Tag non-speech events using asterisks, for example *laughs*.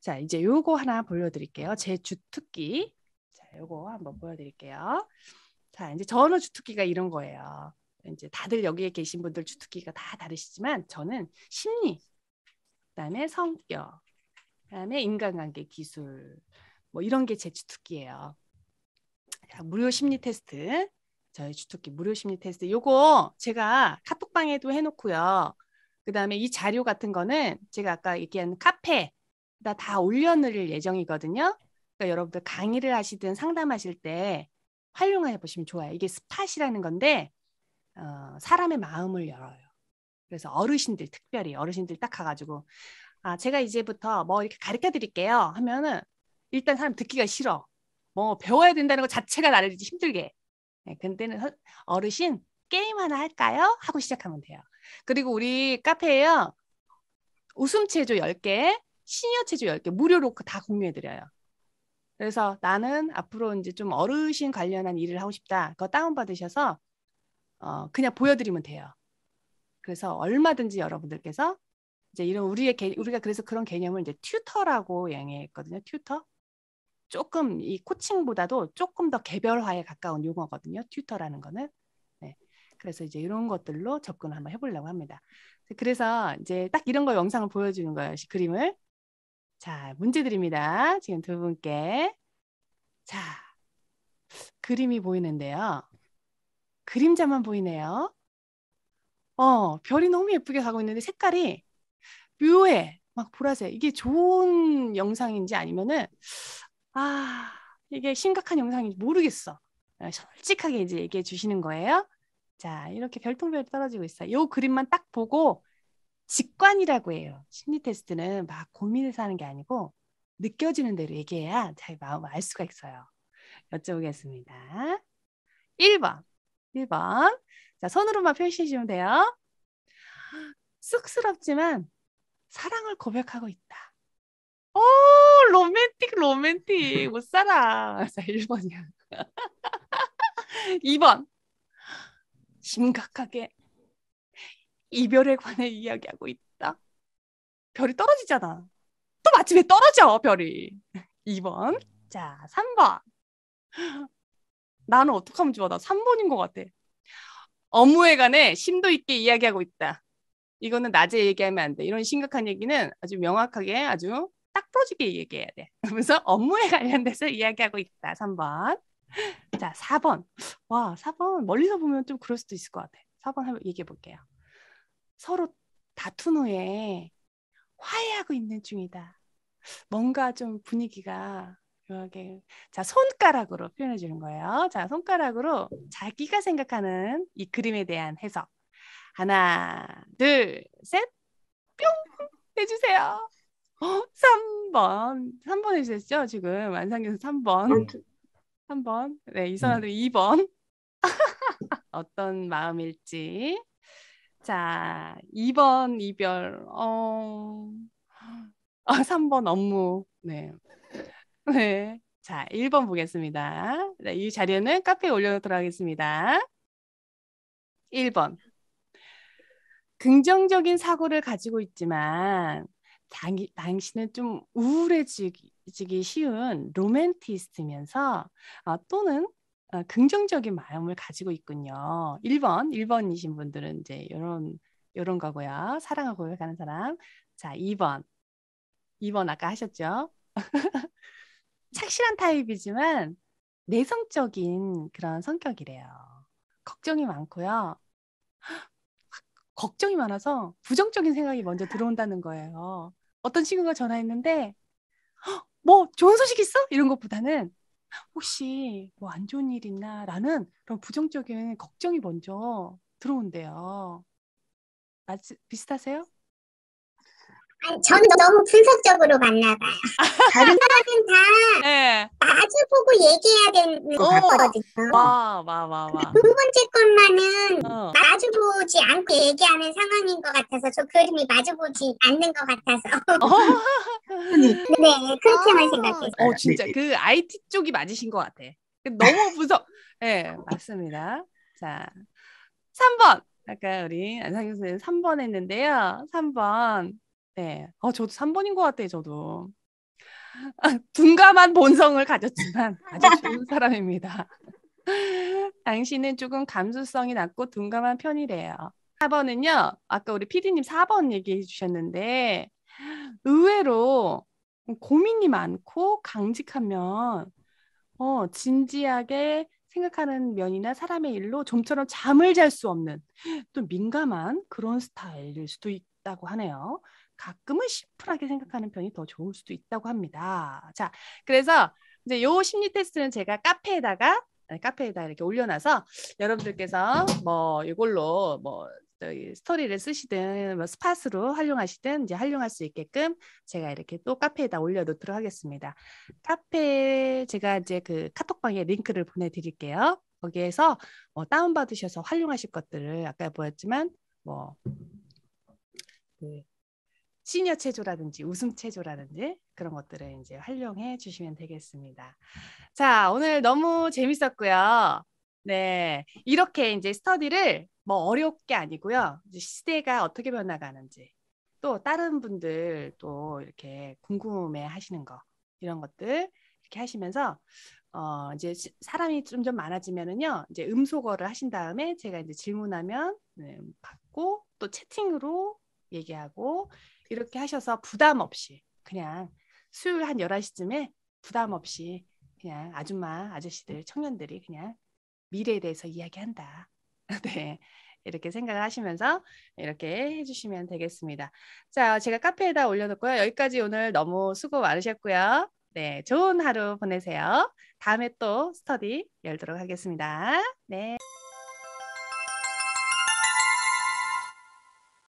자, 이제 요거 하나 보여드릴게요. 제 주특기. 자, 요거 한번 보여드릴게요. 자, 이제 저는 주특기가 이런 거예요. 이제 다들 여기에 계신 분들 주특기가 다 다르시지만 저는 심리, 그다음에 성격, 그다음에 인간관계 기술 뭐 이런 게 제 주특기예요. 자, 무료 심리 테스트. 저의 주특기 무료 심리 테스트 요거 제가 카톡방에도 해놓고요. 그 다음에 이 자료 같은 거는 제가 아까 얘기한 카페 다 올려놓을 예정이거든요. 그러니까 여러분들 강의를 하시든 상담하실 때 활용해 보시면 좋아요. 이게 스팟이라는 건데 어, 사람의 마음을 열어요. 그래서 어르신들 특별히 어르신들 딱 가가지고 아 제가 이제부터 뭐 이렇게 가르쳐 드릴게요 하면은 일단 사람 듣기가 싫어. 뭐 배워야 된다는 것 자체가 나를 힘들게. 네, 근데는 어르신 게임 하나 할까요? 하고 시작하면 돼요. 그리고 우리 카페에요. 웃음 체조 10개, 시니어 체조 10개 무료로 그 다 공유해 드려요. 그래서 나는 앞으로 이제 좀 어르신 관련한 일을 하고 싶다. 그거 다운 받으셔서 어 그냥 보여 드리면 돼요. 그래서 얼마든지 여러분들께서 이제 이런 우리의 개, 우리가 그래서 그런 개념을 이제 튜터라고 양해했거든요. 튜터. 조금 이 코칭보다도 조금 더 개별화에 가까운 용어거든요. 튜터라는 거는. 네. 그래서 이제 이런 것들로 접근을 한번 해보려고 합니다. 그래서 이제 딱 이런 거 영상을 보여주는 거예요. 그림을. 자, 문제 드립니다. 지금 두 분께. 자, 그림이 보이는데요. 그림자만 보이네요. 어, 별이 너무 예쁘게 가고 있는데 색깔이 묘해. 막 보라색. 이게 좋은 영상인지 아니면은, 아, 이게 심각한 영상인지 모르겠어. 어, 솔직하게 이제 얘기해 주시는 거예요. 자, 이렇게 별똥별 떨어지고 있어요. 요 그림만 딱 보고 직관이라고 해요. 심리 테스트는 막 고민해서 하는 게 아니고 느껴지는 대로 얘기해야 자기 마음 을알 수가 있어요. 여쭤보겠습니다. 1번. 1번. 자, 손으로만 표시해 주면 돼요. 쑥스럽지만 사랑을 고백하고 있다. 오, 어, 로맨틱, 로맨틱. 못 살아. 자, 1번이야. 2번. 심각하게 이별에 관해 이야기하고 있다. 별이 떨어지잖아. 또 마침에 떨어져, 별이. 2번. 자, 3번. 나는 어떡 하면 좋아? 나 3번인 것 같아. 업무에 관해 심도 있게 이야기하고 있다. 이거는 낮에 얘기하면 안 돼. 이런 심각한 얘기는 아주 명확하게 아주 딱 부러지게 얘기해야 돼. *laughs* 그러면서 업무에 관련돼서 이야기하고 있다. 3번. 자, 4번. 와, 4번. 멀리서 보면 좀 그럴 수도 있을 것 같아. 4번 한번 얘기해 볼게요. 서로 다툰 후에 화해하고 있는 중이다. 뭔가 좀 분위기가 묘하게 자 손가락으로 표현해 주는 거예요. 자 손가락으로 자기가 생각하는 이 그림에 대한 해석 하나 둘셋 뿅 해주세요. 어, 3번 3번 해주셨죠 지금 완성상균 3번 3번 음. 네 음. 이선아도 2번 *laughs* 어떤 마음일지 자, 2번 이별. 어. 아, 3번 업무. 네. 네. 자, 1번 보겠습니다. 네, 이 자료는 카페에 올려놓도록 하겠습니다. 1번. 긍정적인 사고를 가지고 있지만 당 당신은 좀 우울해지기 쉬운 로맨티스트면서 어, 또는 어, 긍정적인 마음을 가지고 있군요. 1번, 1번이신 분들은 이제 이런 이런 거고요. 사랑하고 고백하는 사람. 자, 2번. 2번 아까 하셨죠? *laughs* 착실한 타입이지만 내성적인 그런 성격이래요. 걱정이 많고요. 걱정이 많아서 부정적인 생각이 먼저 들어온다는 거예요. 어떤 친구가 전화했는데 뭐 좋은 소식 있어? 이런 것보다는 혹시 뭐 안 좋은 일 있나? 라는 그런 부정적인 걱정이 먼저 들어온대요. 맞, 비슷하세요? 아니, 저는 너무 분석적으로 봤나 봐요. *laughs* 다른 사람은 다 네. 얘기해야 되는 어. 같거든요. 와, 와, 와, 와. 두 번째 것만은 어. 마주보지 않고 얘기하는 상황인 것 같아서 저 그림이 마주보지 않는 것 같아서. 어. *laughs* 네, 그렇게만 생각했어요. 어, 진짜 네. 그 IT 쪽이 맞으신 것 같아. 그 너무 무서. 예, 네, 맞습니다. 자, 3번. 아까 우리 안상현 선님 3번 했는데요. 3번. 네. 어, 저도 3번인 것 같아요, 저도. *laughs* 둔감한 본성을 가졌지만 *laughs* 아주 좋은 사람입니다. *laughs* 당신은 조금 감수성이 낮고 둔감한 편이래요. 4번은요, 아까 우리 피디님 4번 얘기해 주셨는데, 의외로 고민이 많고 강직하면, 어, 진지하게 생각하는 면이나 사람의 일로 좀처럼 잠을 잘 수 없는 또 민감한 그런 스타일일 수도 있다고 하네요. 가끔은 심플하게 생각하는 편이 더 좋을 수도 있다고 합니다. 자, 그래서 이제 요 심리 테스트는 제가 카페에다가 네, 카페에다 이렇게 올려놔서 여러분들께서 뭐 이걸로 뭐 스토리를 쓰시든 뭐 스팟으로 활용하시든 이제 활용할 수 있게끔 제가 이렇게 또 카페에다 올려놓도록 하겠습니다. 카페 제가 이제 그 카톡방에 링크를 보내드릴게요. 거기에서 뭐 다운 받으셔서 활용하실 것들을 아까 보였지만 뭐 그 시니어 체조라든지 웃음 체조라든지 그런 것들을 이제 활용해 주시면 되겠습니다. 자, 오늘 너무 재밌었고요. 네. 이렇게 이제 스터디를 뭐 어렵게 아니고요. 시대가 어떻게 변화가는지 또 다른 분들 또 이렇게 궁금해 하시는 거 이런 것들 이렇게 하시면서 어 이제 사람이 좀점 많아지면은요. 이제 음소거를 하신 다음에 제가 이제 질문하면 네, 받고 또 채팅으로 얘기하고 이렇게 하셔서 부담 없이 그냥 수요일 한 11시쯤에 부담 없이 그냥 아줌마, 아저씨들, 청년들이 그냥 미래에 대해서 이야기한다. *laughs* 네. 이렇게 생각을 하시면서 이렇게 해주시면 되겠습니다. 자, 제가 카페에다 올려놓고요. 여기까지 오늘 너무 수고 많으셨고요. 네, 좋은 하루 보내세요. 다음에 또 스터디 열도록 하겠습니다. 네.